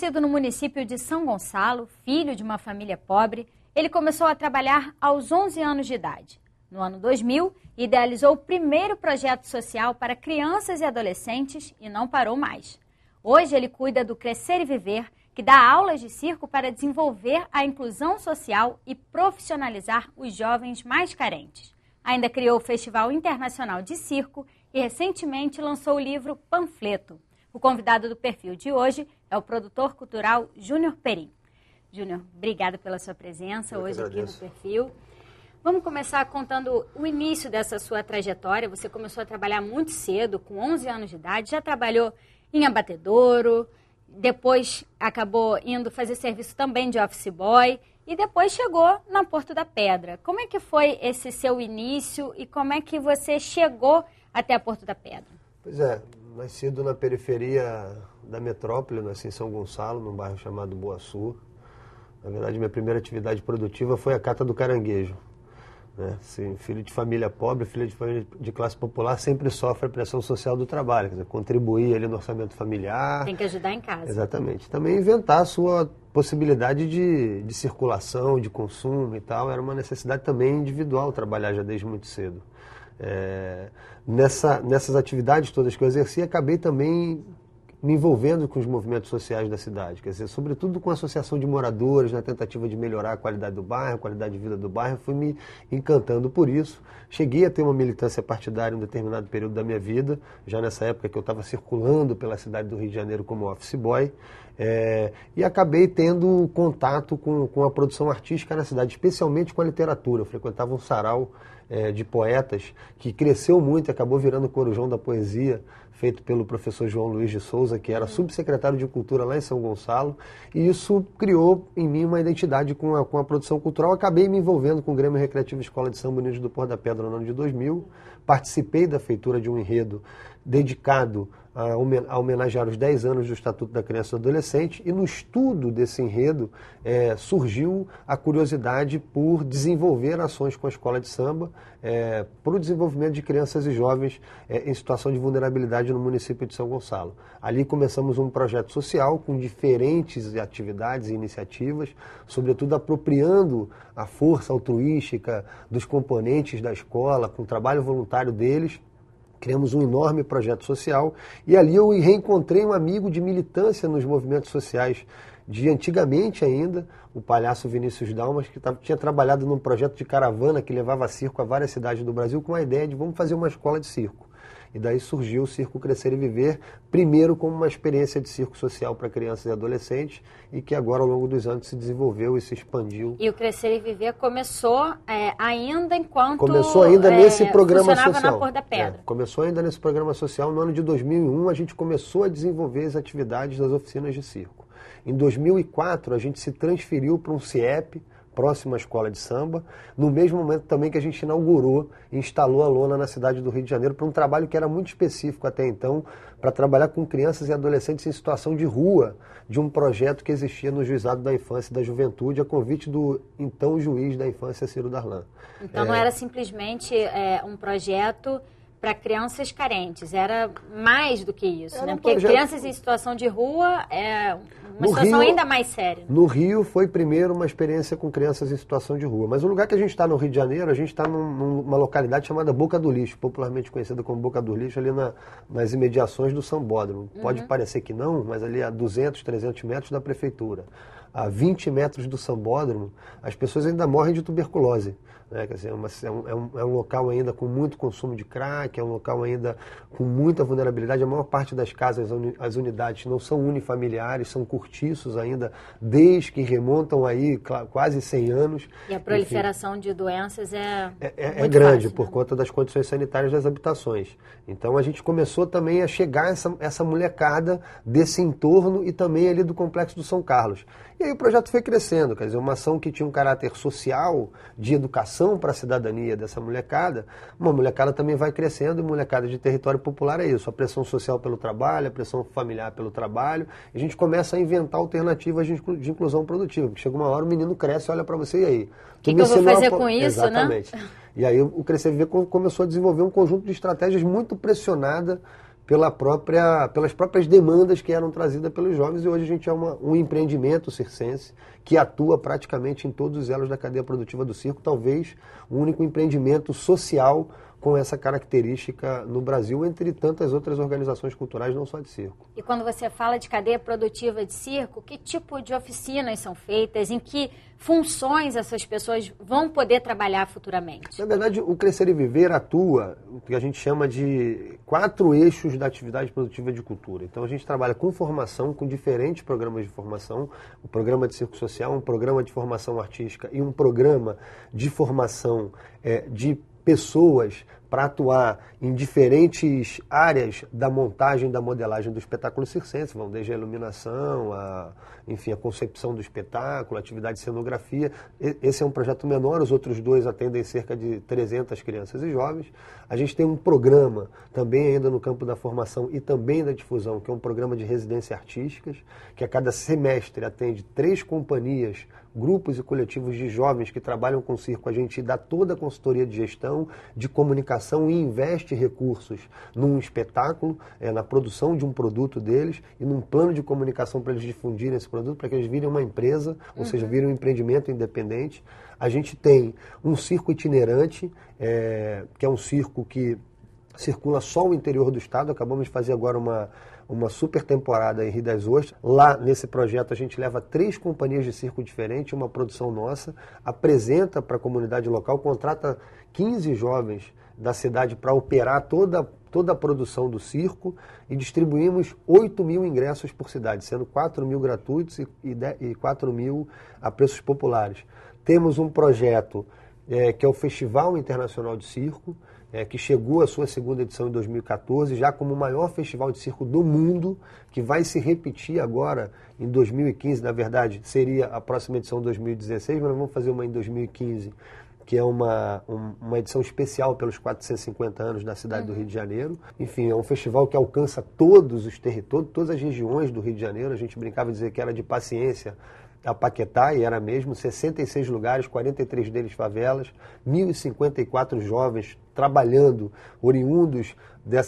Nascido no município de São Gonçalo, filho de uma família pobre, ele começou a trabalhar aos 11 anos de idade. No ano 2000, idealizou o primeiro projeto social para crianças e adolescentes e não parou mais. Hoje, ele cuida do Crescer e Viver, que dá aulas de circo para desenvolver a inclusão social e profissionalizar os jovens mais carentes. Ainda criou o Festival Internacional de Circo e recentemente lançou o livro Panfleto. O convidado do perfil de hoje é o produtor cultural Júnior Perim. Júnior, obrigada pela sua presença Eu hoje aqui no perfil. Vamos começar contando o início dessa sua trajetória. Você começou a trabalhar muito cedo, com 11 anos de idade, já trabalhou em abatedouro, depois acabou indo fazer serviço também de office boy e depois chegou na Porto da Pedra. Como é que foi esse seu início e como é que você chegou até a Porto da Pedra? Pois é, nascido na periferia da metrópole, nasci em São Gonçalo, num bairro chamado Boa Sul. Na verdade, minha primeira atividade produtiva foi a cata do caranguejo. Né? Assim, filho de família pobre, filho de família de classe popular, sempre sofre a pressão social do trabalho. Quer dizer, contribuir ali no orçamento familiar. Tem que ajudar em casa. Exatamente. Também inventar a sua possibilidade de, de circulação, de consumo e tal. Era uma necessidade também individual trabalhar já desde muito cedo. É, nessa, nessas atividades todas que eu exerci, acabei também me envolvendo com os movimentos sociais da cidade, quer dizer, sobretudo com a associação de moradores, na tentativa de melhorar a qualidade do bairro, a qualidade de vida do bairro, fui me encantando por isso. Cheguei a ter uma militância partidária em um determinado período da minha vida, já nessa época que eu estava circulando pela cidade do Rio de Janeiro como office boy, é, e acabei tendo contato com, com a produção artística na cidade, especialmente com a literatura. Eu frequentava um sarau é, de poetas que cresceu muito, acabou virando corujão da poesia feito pelo professor João Luiz de Souza, que era subsecretário de Cultura lá em São Gonçalo, e isso criou em mim uma identidade com a, com a produção cultural. Acabei me envolvendo com o Grêmio Recreativo Escola de São Bonito do Porto da Pedra no ano de 2000, participei da feitura de um enredo dedicado a homenagear os 10 anos do Estatuto da Criança e do Adolescente, e no estudo desse enredo é, surgiu a curiosidade por desenvolver ações com a escola de samba é, para o desenvolvimento de crianças e jovens é, em situação de vulnerabilidade no município de São Gonçalo. Ali começamos um projeto social com diferentes atividades e iniciativas, sobretudo apropriando a força altruística dos componentes da escola, com o trabalho voluntário deles Criamos um enorme projeto social e ali eu reencontrei um amigo de militância nos movimentos sociais de antigamente ainda, o palhaço Vinícius Dalmas, que tinha trabalhado num projeto de caravana que levava circo a várias cidades do Brasil com a ideia de vamos fazer uma escola de circo. E daí surgiu o Circo Crescer e Viver, primeiro como uma experiência de circo social para crianças e adolescentes, e que agora, ao longo dos anos, se desenvolveu e se expandiu. E o Crescer e Viver começou é, ainda enquanto. Começou ainda é, nesse programa social. Na Cor da é, Pedra. É, começou ainda nesse programa social. No ano de 2001, a gente começou a desenvolver as atividades das oficinas de circo. Em 2004, a gente se transferiu para um CIEP, próxima escola de samba, no mesmo momento também que a gente inaugurou e instalou a lona na cidade do Rio de Janeiro para um trabalho que era muito específico até então, para trabalhar com crianças e adolescentes em situação de rua, de um projeto que existia no Juizado da Infância e da Juventude, a convite do então juiz da infância, Ciro Darlan. Então é... não era simplesmente é, um projeto para crianças carentes. Era mais do que isso, Era né? Porque projeto... crianças em situação de rua é uma no situação Rio, ainda mais séria. No Rio foi primeiro uma experiência com crianças em situação de rua. Mas o lugar que a gente está no Rio de Janeiro, a gente está numa localidade chamada Boca do Lixo, popularmente conhecida como Boca do Lixo, ali na, nas imediações do Sambódromo. Pode uhum. parecer que não, mas ali a 200, 300 metros da prefeitura a 20 metros do sambódromo, as pessoas ainda morrem de tuberculose. Né? Quer dizer, é, uma, é, é, um, é, um, local ainda com muito consumo de crack, é um local ainda com muita vulnerabilidade. A maior parte das casas, as unidades não são unifamiliares, são cortiços ainda, desde que remontam aí quase 100 anos. E a proliferação Enfim, de doenças é. É, é, é grande, fácil, por né? conta das condições sanitárias das habitações. Então a gente começou também a chegar essa, essa molecada desse entorno e também ali do complexo do São Carlos. E aí o projeto foi crescendo, quer dizer, uma ação que tinha um caráter social, de educação para a cidadania dessa molecada, uma molecada também vai crescendo e molecada de território popular é isso, a pressão social pelo trabalho, a pressão familiar pelo trabalho, a gente começa a inventar alternativas de inclusão produtiva, porque chega uma hora o menino cresce, olha para você e aí? O que, que eu vou fazer a... com isso, né? Exatamente. né? E aí o Crescer Viver começou a desenvolver um conjunto de estratégias muito pressionada pela própria, pelas próprias demandas que eram trazidas pelos jovens e hoje a gente é uma, um empreendimento circense que atua praticamente em todos os elos da cadeia produtiva do circo, talvez o único empreendimento social com essa característica no Brasil, entre tantas outras organizações culturais, não só de circo. E quando você fala de cadeia produtiva de circo, que tipo de oficinas são feitas? Em que funções essas pessoas vão poder trabalhar futuramente? Na verdade, o Crescer e Viver atua o que a gente chama de quatro eixos da atividade produtiva de cultura. Então, a gente trabalha com formação, com diferentes programas de formação: o programa de circo social, um programa de formação artística e um programa de formação é, de pessoas para atuar em diferentes áreas da montagem, da modelagem do espetáculo circense, vão desde a iluminação, a, enfim, a concepção do espetáculo, a atividade de cenografia. Esse é um projeto menor, os outros dois atendem cerca de 300 crianças e jovens. A gente tem um programa também ainda no campo da formação e também da difusão, que é um programa de residência artísticas, que a cada semestre atende três companhias grupos e coletivos de jovens que trabalham com o circo, a gente dá toda a consultoria de gestão, de comunicação e investe recursos num espetáculo, é, na produção de um produto deles e num plano de comunicação para eles difundirem esse produto, para que eles virem uma empresa, ou uhum. seja, virem um empreendimento independente. A gente tem um circo itinerante, é, que é um circo que circula só o interior do estado. Acabamos de fazer agora uma uma super temporada em Rio das Ostras. Lá nesse projeto a gente leva três companhias de circo diferentes, uma produção nossa, apresenta para a comunidade local, contrata 15 jovens da cidade para operar toda, toda a produção do circo e distribuímos 8 mil ingressos por cidade, sendo 4 mil gratuitos e, e, de, e 4 mil a preços populares. Temos um projeto é, que é o Festival Internacional de Circo, é, que chegou à sua segunda edição em 2014, já como o maior festival de circo do mundo, que vai se repetir agora em 2015, na verdade seria a próxima edição 2016, mas nós vamos fazer uma em 2015, que é uma, um, uma edição especial pelos 450 anos da cidade uhum. do Rio de Janeiro. Enfim, é um festival que alcança todos os territórios, todas as regiões do Rio de Janeiro. A gente brincava de dizer que era de paciência a Paquetá, e era mesmo, 66 lugares, 43 deles favelas, 1.054 jovens trabalhando, oriundos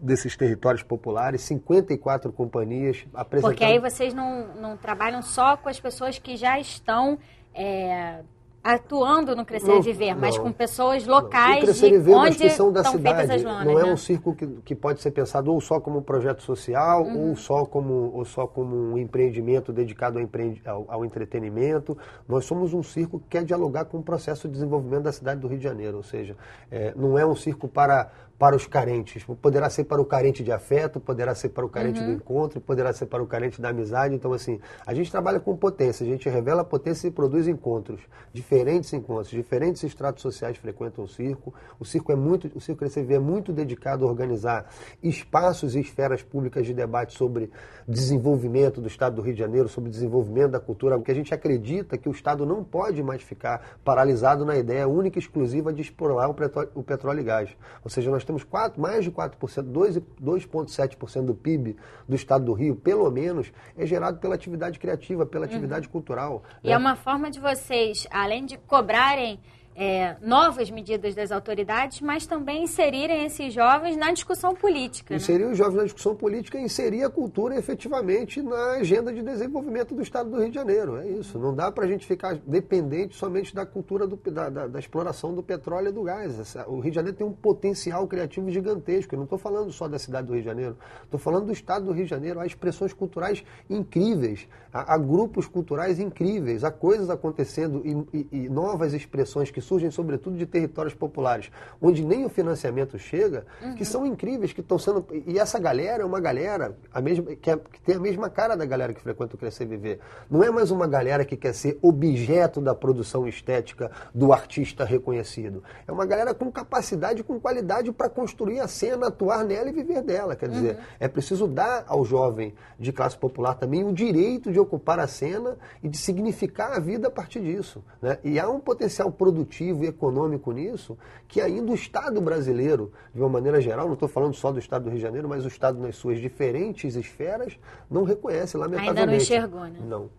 desses territórios populares, 54 companhias apresentando... Porque aí vocês não, não trabalham só com as pessoas que já estão é, atuando no Crescer não, viver, mas com pessoas locais de, ver, onde são da cidade. Lonas, não é né? um círculo que, que pode ser pensado ou só como um projeto social, uhum. ou, só como, ou só como um empreendimento dedicado ao, empreend... ao, ao entretenimento. Nós somos um círculo que quer dialogar com o processo de desenvolvimento da cidade do Rio de Janeiro, ou seja, é, não é um círculo para para os carentes. Poderá ser para o carente de afeto, poderá ser para o carente uhum. do encontro, poderá ser para o carente da amizade. Então, assim, a gente trabalha com potência, a gente revela potência e produz encontros. Diferente diferentes encontros, diferentes estratos sociais frequentam o circo. O circo é muito, o circo LCV é muito dedicado a organizar espaços e esferas públicas de debate sobre desenvolvimento do Estado do Rio de Janeiro, sobre desenvolvimento da cultura, porque a gente acredita que o Estado não pode mais ficar paralisado na ideia única e exclusiva de explorar o petróleo, o petróleo e gás. Ou seja, nós temos quatro, mais de 4%, 2,7% do PIB do Estado do Rio, pelo menos, é gerado pela atividade criativa, pela atividade uhum. cultural. E é né? é uma forma de vocês, além de cobrarem é, novas medidas das autoridades, mas também inserirem esses jovens na discussão política. Né? Inserir né? os jovens na discussão política e inserir a cultura efetivamente na agenda de desenvolvimento do Estado do Rio de Janeiro. É isso. Não dá para a gente ficar dependente somente da cultura do, da, da, da, exploração do petróleo e do gás. O Rio de Janeiro tem um potencial criativo gigantesco. Eu não estou falando só da cidade do Rio de Janeiro, estou falando do Estado do Rio de Janeiro. Há expressões culturais incríveis, há, há grupos culturais incríveis, há coisas acontecendo e, e, e novas expressões que surgem sobretudo de territórios populares, onde nem o financiamento chega, uhum. que são incríveis, que estão sendo. E essa galera é uma galera a mesma, que, é, que, tem a mesma cara da galera que frequenta o Crescer Viver. Não é mais uma galera que quer ser objeto da produção estética do artista reconhecido. É uma galera com capacidade, com qualidade para construir a cena, atuar nela e viver dela. Quer dizer, uhum. é preciso dar ao jovem de classe popular também o direito de ocupar a cena e de significar a vida a partir disso. Né? E há um potencial produtivo produtivo e econômico nisso, que ainda o Estado brasileiro, de uma maneira geral, não estou falando só do Estado do Rio de Janeiro, mas o Estado nas suas diferentes esferas, não reconhece, lamentavelmente. Ainda não enxergou, né? Não.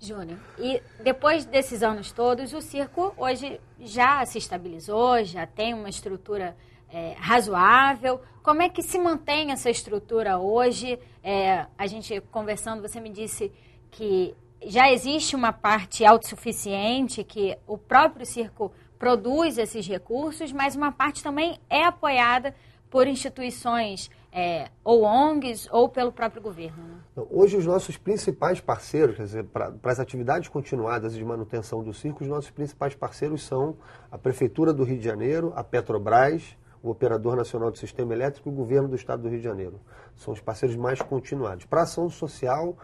Júnior, e depois desses anos todos, o circo hoje já se estabilizou, já tem uma estrutura é, razoável. Como é que se mantém essa estrutura hoje? É, a gente conversando, você me disse que já existe uma parte autossuficiente que o próprio circo produz esses recursos, mas uma parte também é apoiada por instituições é, ou ONGs ou pelo próprio governo. Né? Então, hoje, os nossos principais parceiros, para as atividades continuadas de manutenção do circo, os nossos principais parceiros são a Prefeitura do Rio de Janeiro, a Petrobras, o Operador Nacional do Sistema Elétrico e o Governo do Estado do Rio de Janeiro. São os parceiros mais continuados. Para ação social,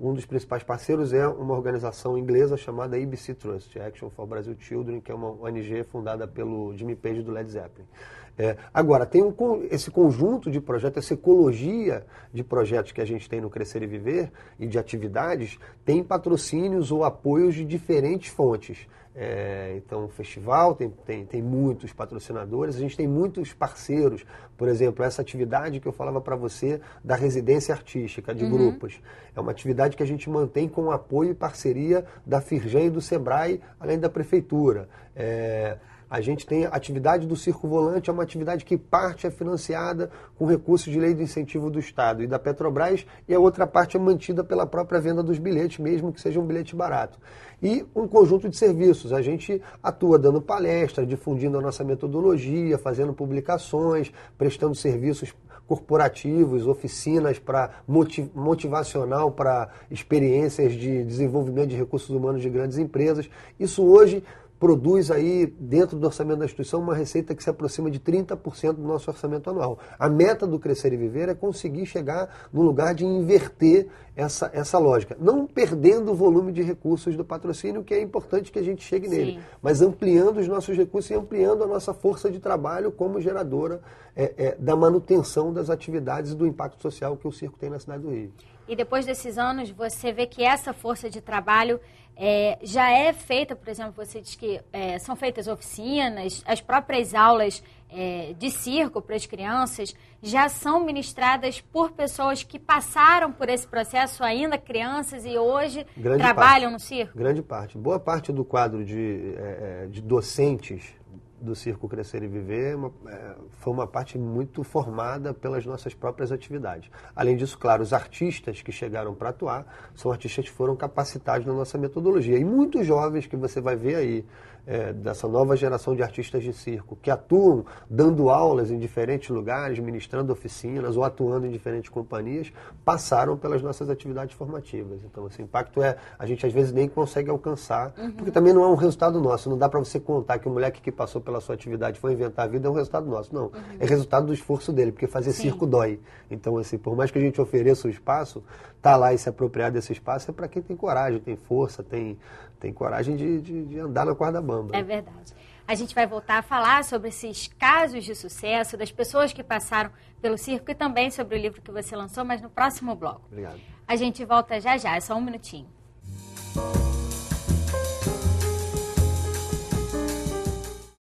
um dos principais parceiros é uma organização inglesa chamada ABC Trust, Action for Brazil Children, que é uma ONG fundada pelo Jimmy Page do Led Zeppelin. É, agora, tem um, esse conjunto de projetos, essa ecologia de projetos que a gente tem no Crescer e Viver e de atividades, tem patrocínios ou apoios de diferentes fontes. É, então, o festival tem, tem, tem muitos patrocinadores, a gente tem muitos parceiros. Por exemplo, essa atividade que eu falava para você da residência artística de uhum. grupos. É uma atividade que a gente mantém com apoio e parceria da Firjan e do Sebrae, além da Prefeitura. É, a gente tem a atividade do circo volante, é uma atividade que parte é financiada com recursos de lei do incentivo do Estado e da Petrobras, e a outra parte é mantida pela própria venda dos bilhetes, mesmo que seja um bilhete barato. E um conjunto de serviços. A gente atua dando palestras, difundindo a nossa metodologia, fazendo publicações, prestando serviços corporativos, oficinas para motivacional para experiências de desenvolvimento de recursos humanos de grandes empresas. Isso hoje produz aí, dentro do orçamento da instituição, uma receita que se aproxima de 30% do nosso orçamento anual. A meta do Crescer e Viver é conseguir chegar no lugar de inverter essa, essa lógica. Não perdendo o volume de recursos do patrocínio, que é importante que a gente chegue Sim. nele, mas ampliando os nossos recursos e ampliando a nossa força de trabalho como geradora é, é, da manutenção das atividades e do impacto social que o circo tem na cidade do Rio. E depois desses anos, você vê que essa força de trabalho é, já é feita, por exemplo, você diz que é, são feitas oficinas, as próprias aulas é, de circo para as crianças já são ministradas por pessoas que passaram por esse processo ainda crianças e hoje Grande trabalham parte. no circo? Grande parte. Boa parte do quadro de, é, é, de docentes do Circo Crescer e Viver uma, é, foi uma parte muito formada pelas nossas próprias atividades. Além disso, claro, os artistas que chegaram para atuar são artistas que foram capacitados na nossa metodologia. E muitos jovens que você vai ver aí, é, dessa nova geração de artistas de circo, que atuam dando aulas em diferentes lugares, ministrando oficinas ou atuando em diferentes companhias, passaram pelas nossas atividades formativas. Então, esse impacto é, a gente às vezes nem consegue alcançar, uhum. porque também não é um resultado nosso, não dá para você contar que o moleque que passou pela pela sua atividade foi inventar a vida é um resultado nosso. Não, uhum. é resultado do esforço dele, porque fazer Sim. circo dói. Então, assim, por mais que a gente ofereça o espaço, tá lá e se apropriar desse espaço é para quem tem coragem, tem força, tem, tem coragem de, de, de andar na corda bamba. Né? É verdade. A gente vai voltar a falar sobre esses casos de sucesso, das pessoas que passaram pelo circo e também sobre o livro que você lançou, mas no próximo bloco. Obrigado. A gente volta já já, é só um minutinho.